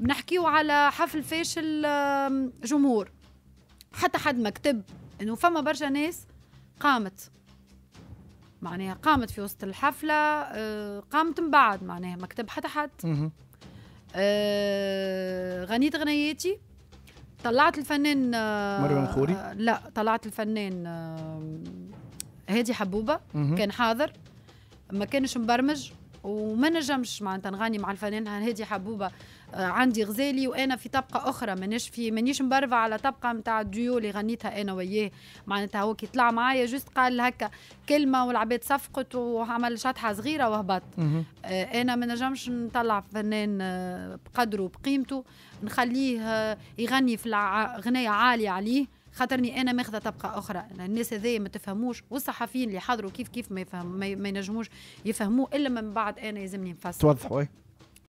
بنحكيو على حفل فاشل جمهور حتى حد ما كتب انه فما برشا ناس قامت معناها قامت في وسط الحفلة آه، قامت من بعد معناها ما كتب حتى حد آه، غنيت غنياتي طلعت الفنان آه، مروان خوري لا طلعت الفنان هادي حبوبة كان حاضر ما كانش مبرمج وما نجمش معناتها نغني مع الفنان هادي حبوبه آه، عندي غزالي وانا في طبقه اخرى مانيش في مانيش مبرفه على طبقه نتاع الديو اللي غنيتها انا وياه معناتها هو كي طلع معايا جوست قال هكا كلمه والعباد صفقت وعمل شطحه صغيره وهبط آه، انا ما نجمش نطلع فنان آه، بقدره وبقيمته نخليه يغني في غنية عاليه عليه خاطرني انا ماخذه طبقه اخرى الناس هذيا ما تفهموش والصحفيين اللي حضروا كيف كيف ما يفهم ما ينجموش يفهموا الا من بعد انا يلزمني نفسر توضحوا إيه.